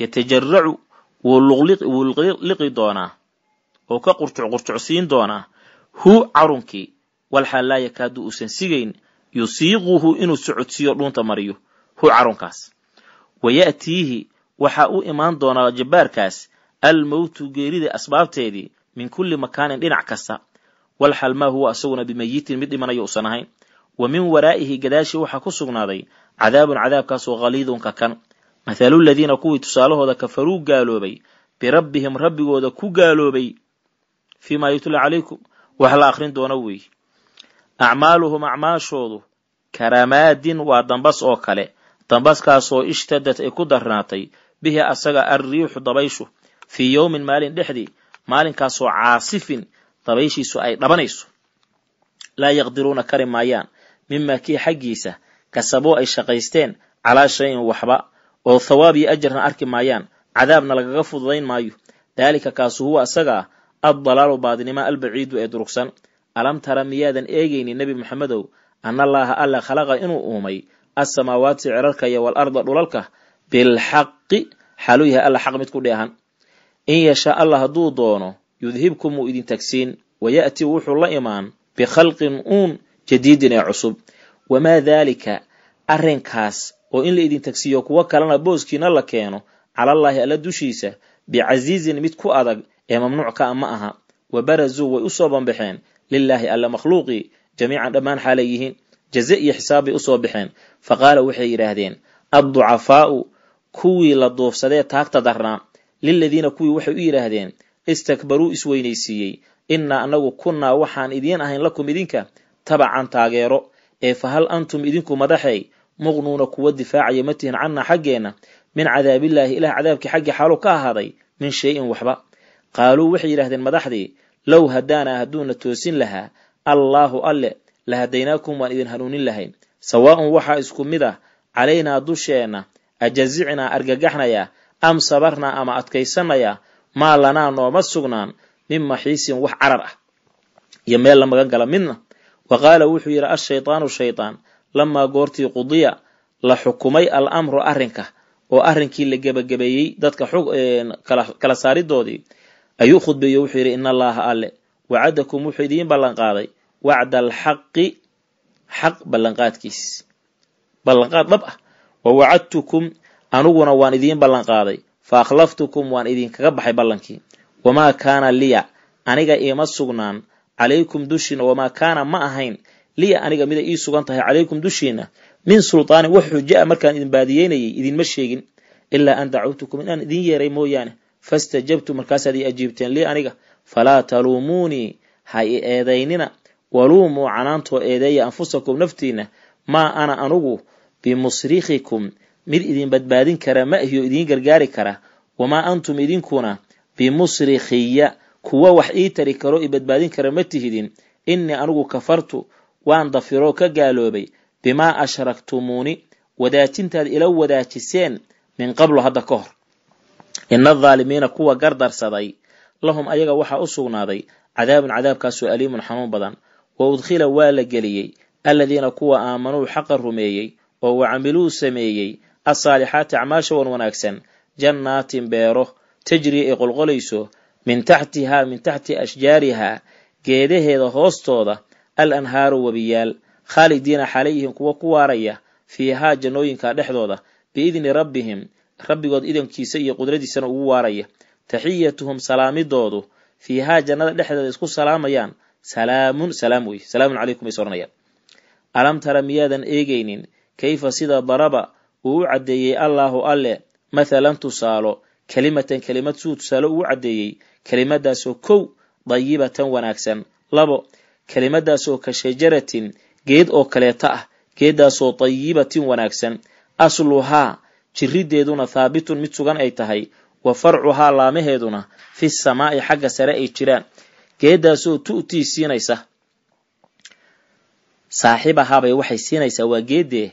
S1: yatajaracu wuu liqi doonaa oo ka qurjucqurjucsiin doonaa hu carunkii walxaa laa yakaadu uusan sigayn yusiiquhu inuu socodsiiyo dhuunta mariyo hu carunkaas wa ya'tiihi waxaa u imaan doonaa jabbaarkaas almowtu geerida asbaabteedii min kulli makaanin dhinac kasta walxal maa huwa asaguna bimayitin mid dhimanaya usan ahayn wa min waraa'ihi gadaashii waxaa ku sugnaaday cadaabun cadaabkaasoo khaliidun ka kan mathalu mahaluladiina kuwii tusaalahooda kafaruu gaaloobay birabbihim rabbigooda ku gaaloobay fii maa yutla calaykum wax la akhrin doono weeye acmaaluhum acmaashoodu karamaadin waa dambas oo kale dambaskaasoo ishtadad ay ku darnaatay bihi asaga alriixu dabayshu fii yowmin maalin dhexdii maalinkaasoo caasifin dabayshiisu ay dhabanayso laa yaqdiruuna kari maayaan mima kii xaggiisa kasaboo ay shaqaysteen calaa shayin waxba oo thawaab iyo ajarna arki maayaan cadaabna lagaga fududayn maayo daalika kaasu huwa isaga ah, addalaalu baadinimo albaciidu ee durugsan alam tara miyaadan eegaynin nebi maxamedow ana allaaha alla khalaqa inuu uumay asamaawaati cirarka iyo waal arda dhulalka bilxaqi xaalu yahay alla xaq mid ku dheehan in yashaa allah hadduu doono yudhibkum uu idin tagsiin waya'ti wuxuu la imaan bikhalqin uun jadiidin ee cusub wamaa daalika arrinkaas oo in la idin tagsiiyo kuwo kalena booskiina la keeno calallaahi alla dushiisa bicasiizin mid ku adag ee mamnuuc kaa ah ma aha wa barazuu way u soo banbaxeen lilaahi alla makhluuqii jamiican dhammaan xaalay yihiin jaze iyo xisaab bay usoo baxeen fa qaala waxay yidhaahdeen adducafaa'u kuwii la duufsadee taagta darnaa liladiina kuwii waxay u yidhaahdeen istakbaruu isweynaysiiyey innaa annagu kunnaa waxaan idiin ahayn lakum idinka tabacan taageero ee fa hal antum idinku madaxey muqnuuna kuwa difaacaya ma tihin cannaa xaggeenna min cadaabillaahi ilaah cadaabkii xaggii xaaluu ka ahaaday min shay-in waxba qaaluu waxay yidhahdeen madaxdii low haddaanaa hadduuna toosin lahaa allaahu alle la hadaynaakum waan idin hanuunin lahay sawaa'un waxaa isku mid ah calaynaa dusheenna ajazicnaa argagaxnayaa am sabarnaa ama adkaysanayaa maa lanaa nooma sugnaan min maxiisin wax carar ah iyo meel la magan gala midna wa qaala wuxuu yidhi ashaydaanu shaydaan lamaa goortii qudiya la xukumay alamru arrinka oo arrinkii la gebagabeeyey dadka kala saaridoodii ayuu khudbeeyo wuxuu yidhi ina allaaha alle wacadakum wuxuu idiin ballanqaaday wacda alxaqi xaq ballanqaadkiis ballanqaad dhab ah wa wacadtukum aniguna waan idiin ballan qaaday fa akhlaftukum waan idinkaga baxay ballankii wamaa kaana liya aniga iima sugnaan calaykum dushiina wamaa kaana ma ahayn liya aniga mida ii sugan tahay calaykum dushiina min sultaanin wax xuja a markaan idin baadiyeynayay idinma sheegin ilaa an dacawtukum inaan idin yeeray mooyaane fastajabtu markaasaad i ajiibteen lii aniga falaa taluumuunii ha i eedaynina waluumuu canaantoo eedeeya anfusakum naftiinna maa ana anugu bimusrikhikum mid idin badbaadin kara ma ahi oo idiin gargaari kara wamaa antum idinkuna bimusrikhiya kuwa wax ii tari karo i badbaadin kara ma tihidin innii anigu kafartu waan dafiroo ka gaaloobay bimaa ashraktumuuni wadaajintaad ila wadaajiseen min qablo hadda ka hor ina adaalimiina kuwa gardarsaday lahum ayaga waxaa u sugnaaday cadaabun cadaabkaasoo aliimun xanuun badan wa udkhila waa la geliyey alladiina kuwa aamanuu xaqa rumeeyey oo wacamiluu sameeyey asaalixaati acmaasha wan wanaagsan jannaatin beero tajri ay qolqolayso min taxtihaa min taxti ashjaarihaa geedaheeda hoostooda al anhaaru webiyaal khaalidiina xalayhim kuwa ku waaraya fiihaa jannooyinkaa dhexdooda biidni rabbihim rabbigood idankiisa iyo qudradiisana ugu waaraya taxiyatuhum salaamidoodu fiihaa jannada dhexdeeda isku salaamayaan salaamun salaam wey salaamun calaykum bay soranayaan alam tara miyaadan eegaynin kayfa sida baraba uu u caddeeyey allaahu alle mathalan tusaalo kelimatan kelimad suu tusaalo uu caddeeyey kelimadaasoo kow dayibatan wanaagsan labo kelimadaasoo ka shajaratin geed oo kaleeto ah geeddaasoo dayibatin wanaagsan asluhaa jirrideeduna thaabitun mid sugan ay tahay wa farcuhaa laamaheeduna fi samaa'i xagga sare ay jiraan geedaasoo tu'tii siinaysa saaxiibahaabay waxay siinaysaa waa geedee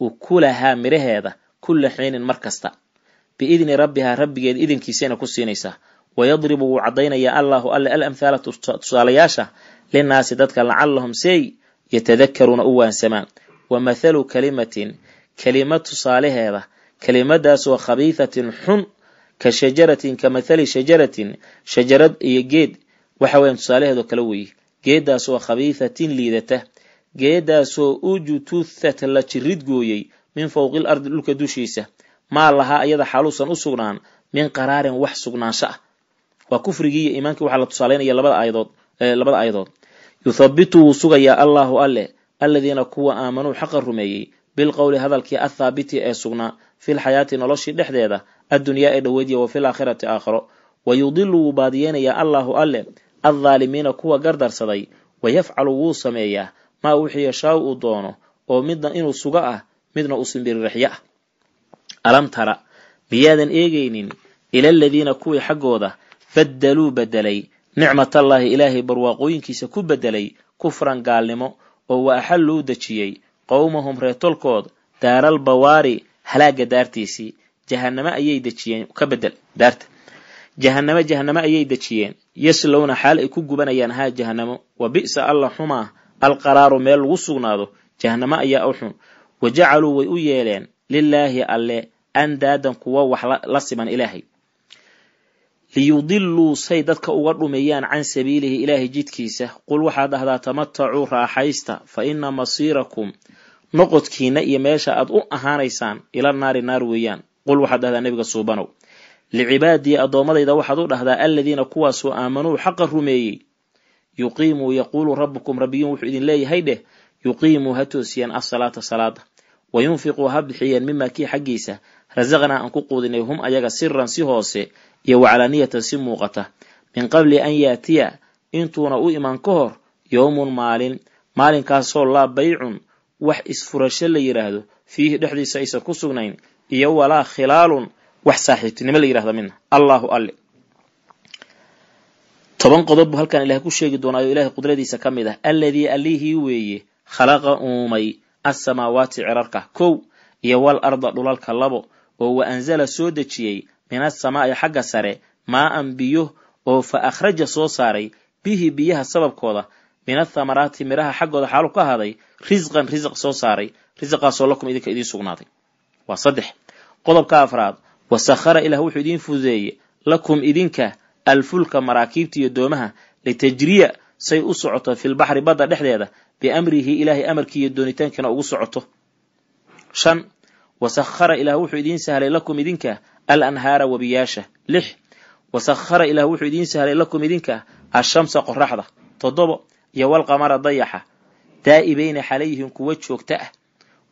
S1: uu ku lahaa miraheeda kulla xiinin mar kasta biidni rabbihaa rabbigeed idinkiisayna ku siinaysaa wayadribu wuu caddaynayaa allaahu alle al amhaala tusaalayaasha linnaasi dadka lacallahum seey yatadakaruuna u waansamaan wa mathalu kalimatin kelima tusaalaheeda kelimadaasoo khabiihatin xun ka shajaratin ka mathali shajaratin shajarad iyo geed waxa weyaan weyan oo kale weeye geeddaasoo khabiihatin liidata geedaasoo ujututhad la jirid gooyey min fowqil ardi dhulka dushiisa maa lahaa iyada xaluusan u sugnaan min qaraarin wax sugnaansho ah waa kufrigii iyo iimaankii waxaa la tusaalaynaya labada aayadood labada aayadood yuthabitu wuu sugayaa allaahu alleh alladiina kuwa aamanuu xaqa rumeeyey bilqowli hadalkii athaabiti ee sugnaa filxayaati noloshii dhexdeeda addunyaa ee dhoweydiya wa fil aakhirati aakhiro wa yudilu wuu baadiyeynayaa allaahu alleh addaalimiina kuwa gardarsaday wa yafcalu wuu sameeyaa maa wixii yashaau uu doono oo midna inuu sugo ah midna u simbiririxyo ah alam tara miyaadan eegaynin ila aladiina kuwii xaggooda baddaluu beddelay nicmatallaahi ilaahay barwaaqooyinkiisa ku bedelay kufran gaalnimo oo wa axalluu dejiyey qowmahum reetolkood daaral bawaari halaagga daartiisii jahanamo ayay dejiyeen ka bedel daarta jahanamo jahanamo ayay dejiyeen yaslowna xaal ay ku gubanayaan haa jahanamo wa bi'sa alla xumaa alqaraaru meel lagu sugnaado jahnamo ayaa u xun wa jacaluu way u yeeleen lilaahi alle andaadan kuwa wax la siman ilaahay liyudiluu say dadka uga dhumeeyaan can sabiilihi ilaahay jidkiisa qul waxaad dhahdaa tamatacuu raaxaysta fa ina masiirakum noqodkiina iyo meesha aad u ahaanaysaan ila naari naar weeyaan qul waxaad dhahdaa nebiga suubanow licibaadii addoommadayda waxaad u dhahdaa alladiina kuwaasoo aamanuu xaqa rumeeyey yuqiimuu yaquulu rabukum rabbiyun wuxuu idin leeyahay dheh yuqiimuu ha toosiyaan asalaata salaada wa yunfiquu ha bixiyeen mimaa kii xaggiisa rasaqnaa aan ku quudinay hum ayaga siran si hoose iyo wacalaaniyatan si muuqata min qabli an yaatiya intuuna u imaan ka hor yowmun maalin maalinkaasoo laa baycun wax isfurasho la yidhaahdo fiihi dhexdiisa aysan ku sugnayn iyo walaa khilaalun wax saaxiibtinimo la yidhahda midna allaahu ali toban qodob buu halkan ilaah ku sheegi doonaa oo ilaahay qudradiisa ka mid ah alladii allihii weeye khalaqa uumay assamaawaati cirarka kow iyo wal arda dhulalka labo oo wa anzala soo dejiyey min assamaa'i xagga sare maa an biyo oo fa akhraja soo saaray bihi biyaha sababkooda min athamaraati midhaha xaggooda xaalu ka ahaaday risqan risq soo saaray risqaasoo lakum idinka idiin sugnaaday waa saddex qodobka afraad wasakhara ilaah wuxuu idiin fududeeyey lakum idinka alfulka maraakiibta iyo doomaha litajriya say u socoto filbaxri badda dhexdeeda biamrihi ilaahay amarkiiyo doonitaankiina ugu socoto shan wasakhara ilaah wuxuu idiin sahlay lakum idinka al anhaara wabiyaasha lix wasakhara ilaah wuxuu idiin sahlay lakum idinka ashamsa qoraxda toddobo iyo walqamara dayaxa daa'ibayna xalayhim kuwa joogta ah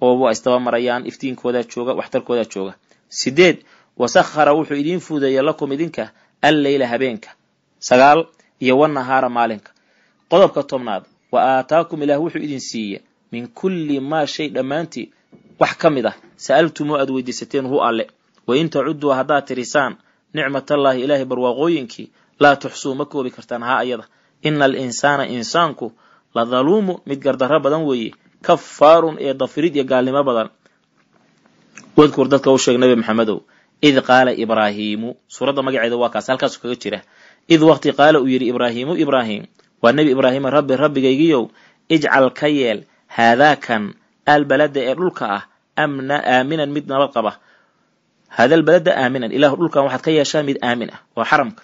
S1: oo waa istabamarayaan iftiinkoodaa jooga waxtarkoodaa jooga sideed wasakhara wuxuu idiin fudeeya lakum idinka alleyla habeenka sagaal iyo wanahaara maalinka qodobka tobnaad wa aataakum ilaah wuxuu idin siiye min kulli maa shay dhammaantii wax ka mid ah sa'altumu aad weydiisateen hu alle wa in tacudduu haddaad tirisaan nicmatallaahi ilaahay barwaaqooyinkii laa tuxsuu ma koobi kartaan haa ayada ina alinsaana insaanku la daluumu mid gardarro badan weeye kafaarun ee dafirid iyo gaalnimo badan wadkur dadka u sheeg nabi maxamedow id qaala ibraahiimu suuradda magaceeda waa kaas halkaasu kaga jira id waqti qaala uu yidhi ibraahiimu ibraahim waa nebi ibraahima rabbi rabbigaygiyow ijcal ka yeel haadaakan albalada ee dhulka ah amna aaminan mid nabad qaba haadaalbalada aaminan ilaahu dhulkan waxaad ka yeeshaa mid aamin ah waa xaramka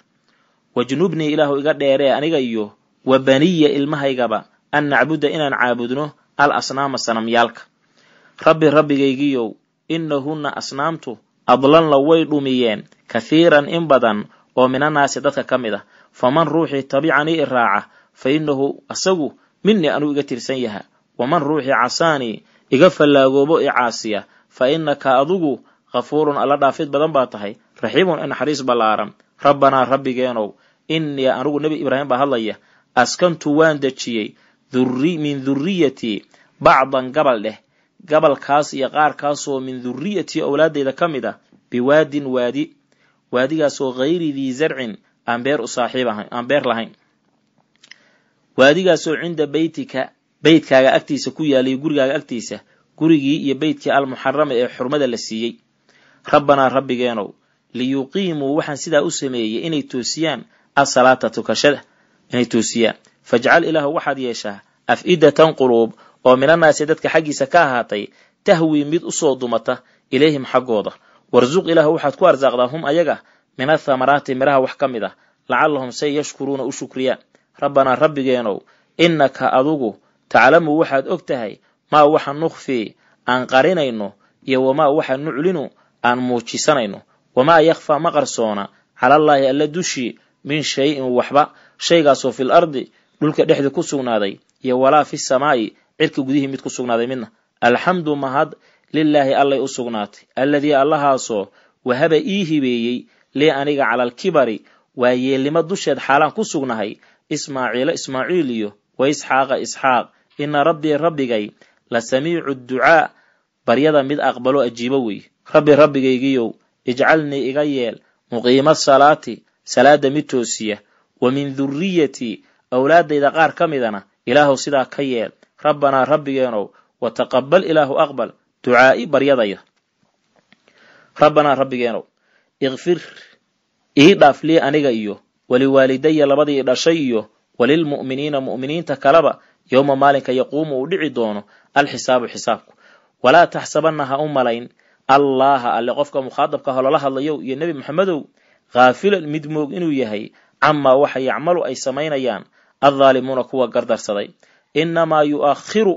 S1: wajnubnii ilaahu iga dheeree aniga iyo wa baniya ilmahaygaba an nacbuda inaan caabudno al asnaama sanamyaalka rabbi rabbigaygiyow inahunna asnaamtu adlanla way dhumiyeen kahiiran in badan oo minanaasi dadka ka mid ah faman ruuxii tabicanii i raaca fa innahu asagu minii anuu iga tirsan yaha waman ruuxii casaanii iga fallaagoobo i caasiya fa innaka adugu khafuurun alla dhaafid badan baa tahay raxiimun ee naxariis ballaaran rabbanaa rabbigeenow innii anugu nebi ibraahim baa hadlaya askantu waan dejiyey min durriyatii bacdan gabal dheh gabalkaas iyo qaarkaasoo min durriyatii owlaadayda ka mid ah biwaadin waadi waadigaasoo hayri dii zarcin aan beer u saaxiib ahayn aan beer lahayn waadigaasoo cinda beytika beytkaaga agtiisa ku yaalay gurigaaga agtiisa gurigii iyo beytkii almuxarama ee xurmada la siiyey rabbanaa rabbigeenow liyuqiimuu waxaan sidaa u sameeyey inay toosiyaan asalaata tukashada inay toosiyaan fajcal ilaahu waxaad yeeshaa af-idatan quluub oo minannaasi dadka xaggiisa ka ahaatay tahwii mid usoo dumata ilayhim xaggooda warsuq ilaah waxaad ku arsaaqdaa hum ayaga min athamaraati miraha wax ka mid a ah, lacallahum say yashkuruuna u shukriyaan rabbanaa rabbigeenow innaka adugu taclamu waxaad og tahay maa waxa nukhfii aan qarinayno iyo wamaa waxa nuclinu aan muujisanayno wamaa yakhfaa ma qarsoona calallaahi alla dushii min shay-in waxba shaygaasoo fil ardi dhulka dhexda ku sugnaaday iyo walaa fi samaa'i cirka gudihii mid ku sugnaaday midna alxamdu mahad lilaahi allay u sugnaatay alladii allahaasoo wahaba ii hibeeyey lii aniga cala waa yeelnimo dusheed xaalaan ku sugnahay ismaaciila ismaaciil iyo wa isxaaqa isxaaq ina rabbii rabbigay la samiicu ducaa baryada mid aqbalo ajiibo wey rabbi rabbigaygiyow ijcalnii iga yeel muqiima salaati salaada mid toosiya wa min durriyatii owlaaddayda qaar ka midana ilaahuw sidaa ka yeel rabbanaa rabbigeenow wa ilaahu aqbal ducaa'i baryadaya rabbanaa rabbigeenow ikfir ii dhaaf lii aniga iyo waliwaalidaya labadii dhashay iyo walilmu'miniina mu'miniinta kaleba yowma maalinka yaquumu uu dhici doono alxisaabu xisaabku walaa taxsabanna ha u malayn allaaha alle qofka mukhaadabka holala hadlayow iyo nebi maxamedow khaafilan mid moog inuu yahay camaa waxa yacmalu ay samaynayaan addaalimuuna kuwa gardarsaday innamaa yu'akhiru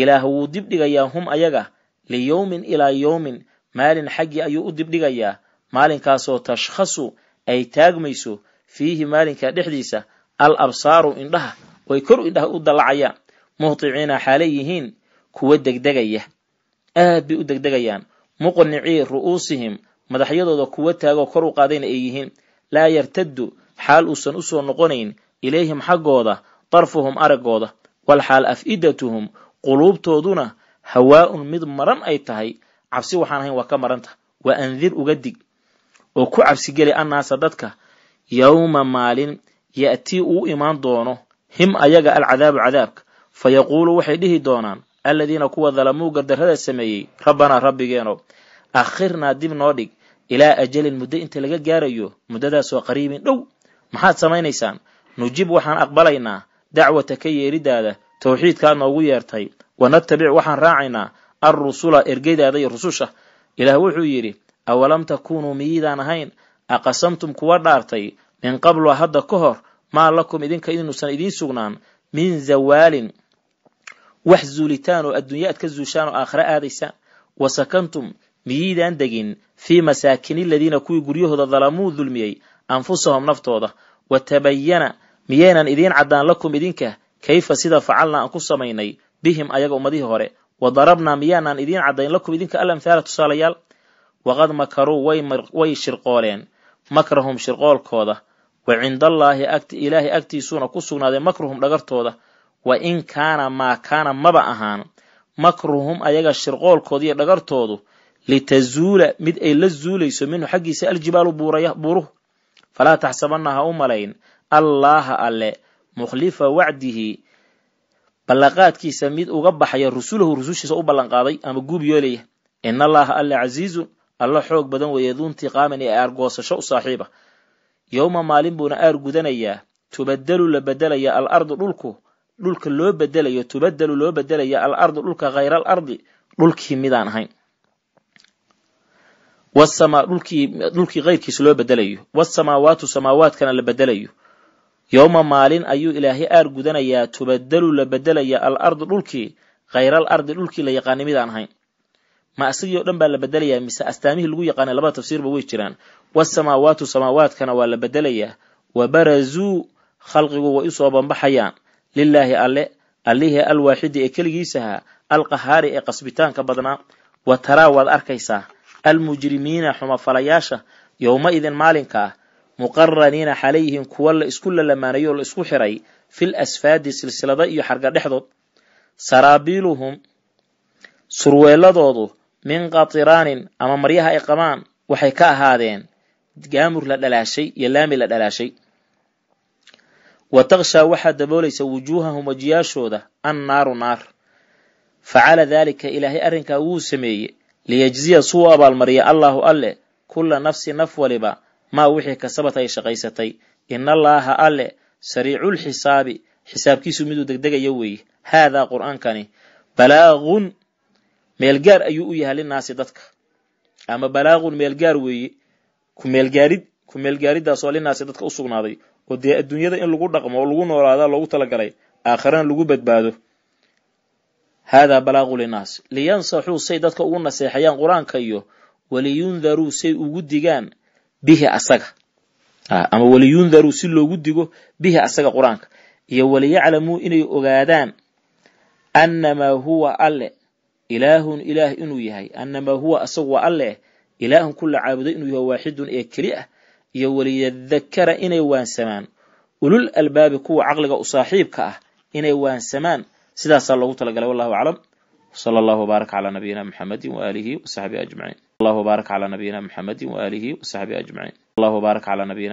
S1: ilaah wuu dibdhigayaa hum ayaga liyowmin ilaa yowmin maalin xaggii ayuu u dibdhigayaa maalinkaasoo tashkhasu ay taagmayso fiihi maalinka dhexdiisa al absaaru indhaha way kor indhaha u dallacayaan muhdiciina xaalay yihiin kuwa degdegaya aad bay u degdegayaan muqnicii ru'uusihim madaxyadooda kuwa taagoo kor u qaadayna ay yihiin laa yartaddu xaal uusan u soo noqonayn ilayhim xaggooda darfuhum araggooda walxaal af'idatuhum quluubtooduna hawaa un mid maran ay tahay cabsi waxaan ahayn waa ka maranta waa andir uga dig oo ku cabsigeli annaasa dadka yowma maalin ya'tii uu imaan doono him ayaga alcadaabu cadaabka fa yaquulu waxay dhihi doonaan alladiina kuwa dalamuu gardarrada sameeyey rabbanaa rabbigeeno akhirnaa dib noo dhig ilaa ajalin muddo inta laga gaarayo muddadaasoo qariibin dhow maxaad samaynaysaan nujib waxaan aqbalaynaa dacwata ka yeeridaada towxiidkaa noogu yeertay wanattabic waxaan raacaynaa alrusula ergeydaada iyo rususha ilaah wuxuu yidhi awalam takuunuu miyiidaan ahayn aqasamtum kuwa dhaartay min qabla hadda ka hor maa lakum idinka inuusan idiin sugnaan min zawaalin wax zuulitaan oo adduunye aad ka zuushaan oo aakhira aadaysaan wa sakantum miyiidaan degin fii masaakini aladiina kuwii guryahooda dalamuu dulmiyey anfusahum naftooda wa tabayana miyaynan idiin caddaan lakum idinka kayfa sida facalnaa aan ku samaynay bihim ayaga ummadihii hore wa darabnaa miyaanaan idiin caddayn lakum idinka alamhaala tusaalayaal waqad makaruu way shirqooleen makrahum shirqoolkooda wa cindallaahi agti ilaahay agtiisuuna ku sugnaaday makruhum dhagartooda wa in kaana maa kaana maba ahaan makruhum ayaga shirqoolkoodiiyo dhagartoodu litazuula mid ay la zuulayso minhu xaggiisa aljibaalu buuruhu falaa taxsabanna ha u malayn allaaha alle mukhlifa wacdihi ballanqaadkiisa mid uga baxaya rusulahu rusushiisa u ballanqaaday ama guub yoolaya in allaha alle casiizun alla xoog badan weeye duuntiqaaman ee aargoosasho u saaxiiba yowma maalin buuna aar gudanayaa tubadalu la bedelaya alardu dhulku dhulka loo bedelayo tubadalu loo bedelaya alardu dhulka khayra alardi dhulkii midaan ahayn wsama dhulkii keyrkiisa loo bedelayo wasamaawaatu samaawaadkana la bedelayo yowma maalin ayuu ilaahay aar gudanayaa tubadalu la bedelaya ardu dhulkii khayral ardi dhulkii la yaqaanay midaan ahayn ma asigii o dhan baa la bedelayaa mise astaamihii lagu yaqaanay labada tafsiirba way jiraan wasamaawaatu samaawaadkana waa la bedelayaa wabarazuu khalqigu way usoo banbaxayaan lilaahi alle allihii alwaaxidi ee keligiisaha alqahaari ee qasbitaanka badnaa wa taraa waad arkaysaa almujrimiina xumafalayaasha yowma idin maalinkaa muqaraniina xalayhim kuwa la isku lalamaanayo oo la isku xiray fil asfaadi silsilada iyo xarga dhexdood saraabiiluhum surweelladoodu min qatiraanin ama maryaha ay qabaan waxay ka ahaadeen gaamur la dhalaashay iyo laami la dhalaashay wa takhshaa waxaa daboolaysa wujuuhahum wajiyaashooda an naaru naar facala daalika ilaahay arrinkaa wuu sameeyey liyajziya suu u abaalmariya allaahu alle kulla nafsi naf waliba maa wixii kasabad ay shaqaysatay inallaaha alle sariiculxisaabi xisaabkiisu miduu degdegaya weeye haadaa qur'aankani balaaqun meelgaar ayuu u yahay linaasi dadka ama balaaqun meelgaar weeye kumeelgaarid ku meelgaaridaasoo linaasi dadka u sugnaaday oo dee adduunyada in lagu dhaqmo oo lagu noolaada loogu talagalay aakharana lagu badbaado haadaa balaaqu linaas liyansaxuu say dadka ugu naseexayaan qur-aanka iyo waliyundaruu say ugu digaan bihi asaga ah, ama waliyundaru si loogu digo bihi asaga qur-aanka iyo waliyaclamuu inay ogaadaan annamaa huwa alle ilaahun ilaah inuu yahay annamaa huwa asagu waa alle ilaahun ku la caabuday inuu yahay waaxidun ee keli ah iyo waliyadakara inay waansamaan ulul albaabi kuwa caqliga u saaxiibka ah inay waansamaan sidaasaa loogu talagalay wallahu aclam sala allahu baarak calaa nabiyina maxamedi waaalihi wasaxbii ajmaciin allahu baarak calaa nabiyina maxamedi waaalihi wasaxbii ajmaciin allahu baarak calaa nabiyina